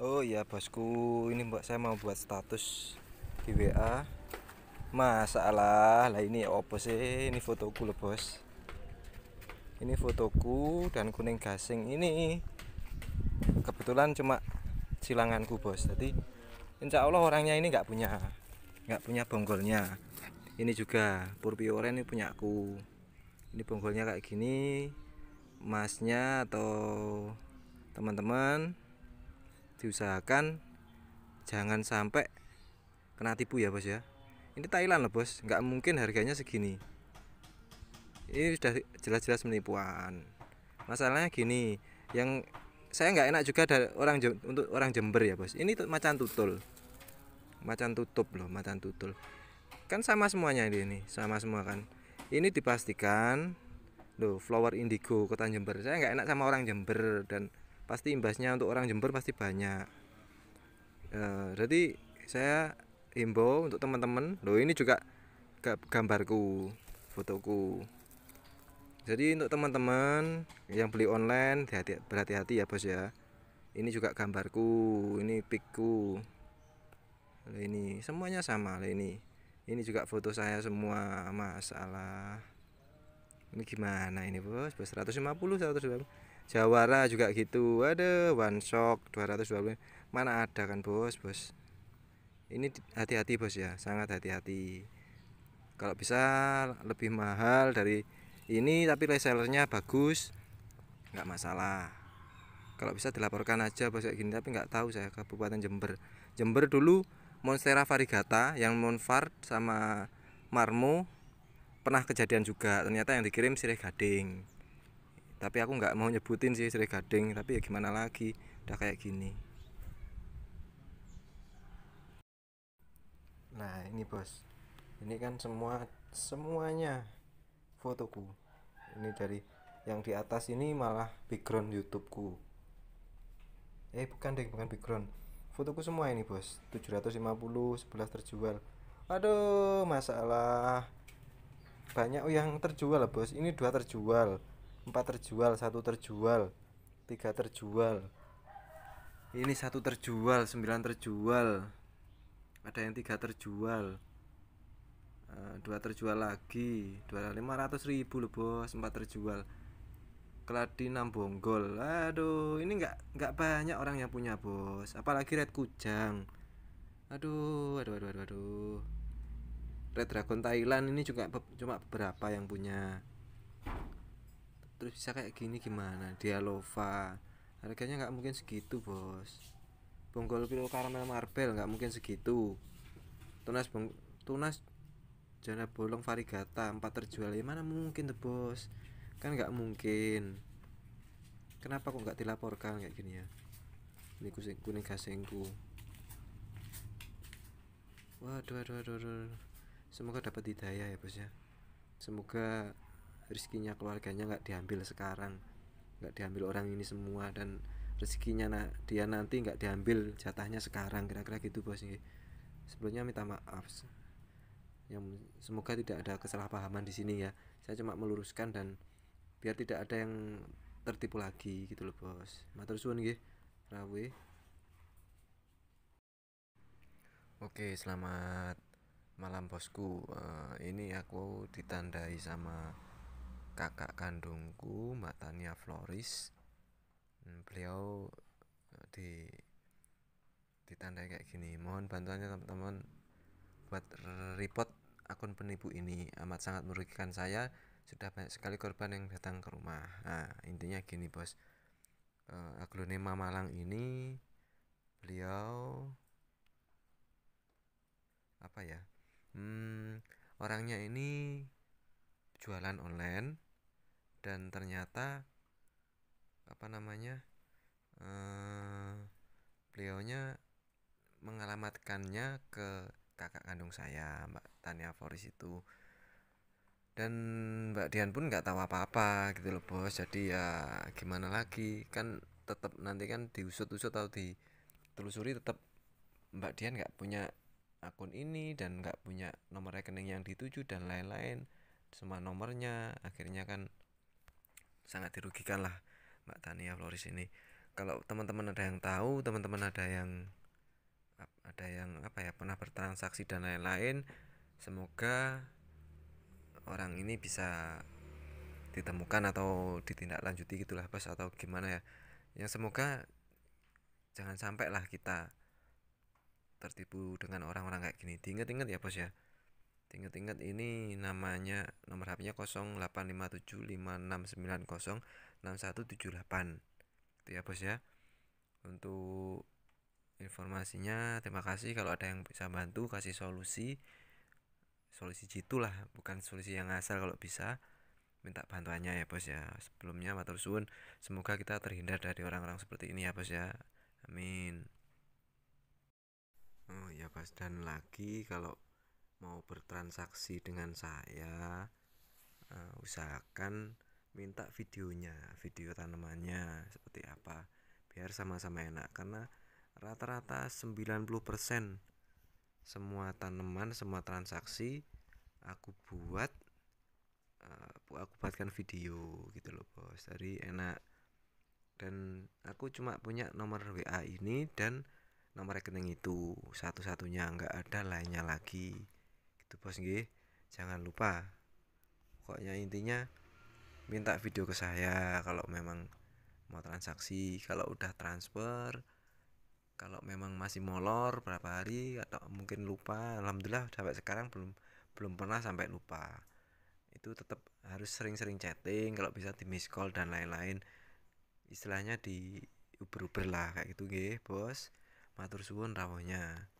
Oh iya bosku, ini mbak saya mau buat status di WA. Masalah lah ini ya, opo sih? Ini fotoku loh bos. Ini fotoku dan kuning gasing ini kebetulan cuma silanganku bos. Jadi insya Allah orangnya ini nggak punya nggak punya bonggolnya. Ini juga purpi oren ini punya aku. Ini bonggolnya kayak gini. Masnya atau teman-teman diusahakan jangan sampai kena tipu ya bos ya ini Thailand loh bos nggak mungkin harganya segini ini sudah jelas-jelas penipuan masalahnya gini yang saya nggak enak juga dari orang untuk orang Jember ya bos ini macan tutul macan tutup loh macan tutul kan sama semuanya ini sama semua kan ini dipastikan loh flower indigo kota Jember saya nggak enak sama orang Jember dan pasti imbasnya untuk orang Jember pasti banyak e, eh, jadi saya himbau untuk teman-teman loh ini juga gambarku fotoku jadi untuk teman-teman yang beli online berhati-hati ya bos ya ini juga gambarku ini pikku ini semuanya sama loh ini ini juga foto saya semua masalah ini gimana ini bos bos 150 120 Jawara juga gitu ada one shock 220 mana ada kan bos bos ini hati-hati bos ya sangat hati-hati kalau bisa lebih mahal dari ini tapi resellernya bagus nggak masalah kalau bisa dilaporkan aja bos kayak gini tapi nggak tahu saya kabupaten Jember Jember dulu Monstera varigata yang Monfar sama Marmo pernah kejadian juga ternyata yang dikirim sirih gading tapi aku nggak mau nyebutin sih Sri Gading tapi ya gimana lagi udah kayak gini nah ini bos ini kan semua semuanya fotoku ini dari yang di atas ini malah background YouTubeku eh bukan deh bukan background fotoku semua ini bos 750 11 terjual aduh masalah banyak yang terjual bos ini dua terjual empat terjual satu terjual tiga terjual ini satu terjual sembilan terjual ada yang tiga terjual eh, dua terjual lagi dua lima ratus ribu loh bos empat terjual keladi enam bonggol aduh ini enggak enggak banyak orang yang punya bos apalagi red kujang aduh aduh aduh aduh, aduh. red dragon thailand ini juga cuma beberapa yang punya terus bisa kayak gini gimana dia lova harganya nggak mungkin segitu bos bonggol pilo karamel marbel nggak mungkin segitu tunas bong tunas jana bolong varigata empat terjual ya mana mungkin tuh bos kan nggak mungkin kenapa kok nggak dilaporkan kayak gini ya ini kuning, kuning gasengku waduh waduh waduh, waduh. semoga dapat hidayah ya bos ya semoga rezekinya keluarganya nggak diambil sekarang nggak diambil orang ini semua dan rezekinya nah, dia nanti nggak diambil jatahnya sekarang kira-kira gitu bos sebelumnya minta maaf yang semoga tidak ada kesalahpahaman di sini ya saya cuma meluruskan dan biar tidak ada yang tertipu lagi gitu loh bos matur suwun nggih rawe oke selamat malam bosku uh, ini aku ditandai sama kakak kandungku Mbak Tania Floris hmm, beliau eh, di ditandai kayak gini mohon bantuannya teman-teman buat report akun penipu ini amat sangat merugikan saya sudah banyak sekali korban yang datang ke rumah nah intinya gini bos uh, eh, aglonema Malang ini beliau apa ya hmm, orangnya ini jualan online dan ternyata apa namanya uh, beliaunya mengalamatkannya ke kakak kandung saya Mbak Tania Foris itu dan Mbak Dian pun nggak tahu apa-apa gitu loh bos jadi ya gimana lagi kan tetap nanti kan diusut-usut atau ditelusuri tetap Mbak Dian nggak punya akun ini dan nggak punya nomor rekening yang dituju dan lain-lain semua nomornya akhirnya kan sangat dirugikan lah Mbak Tania Floris ini kalau teman-teman ada yang tahu teman-teman ada yang ada yang apa ya pernah bertransaksi dan lain-lain semoga orang ini bisa ditemukan atau ditindaklanjuti gitulah bos atau gimana ya yang semoga jangan sampai lah kita tertipu dengan orang-orang kayak gini diingat-ingat ya bos ya Ingat-ingat ini namanya nomor HP-nya 085756906178. Itu ya, Bos ya. Untuk informasinya, terima kasih kalau ada yang bisa bantu kasih solusi. Solusi jitu lah, bukan solusi yang asal kalau bisa. Minta bantuannya ya, Bos ya. Sebelumnya matur suwun, semoga kita terhindar dari orang-orang seperti ini ya, Bos ya. Amin. Oh ya, Bos dan lagi kalau mau bertransaksi dengan saya uh, usahakan minta videonya video tanamannya seperti apa biar sama-sama enak karena rata-rata 90% semua tanaman semua transaksi aku buat uh, aku buatkan video gitu loh bos jadi enak dan aku cuma punya nomor WA ini dan nomor rekening itu satu-satunya nggak ada lainnya lagi itu bos nggih jangan lupa pokoknya intinya minta video ke saya kalau memang mau transaksi kalau udah transfer kalau memang masih molor berapa hari atau mungkin lupa alhamdulillah sampai sekarang belum belum pernah sampai lupa itu tetap harus sering-sering chatting kalau bisa di miss call dan lain-lain istilahnya di uber uber lah kayak gitu gih bos matur suwun rawuhnya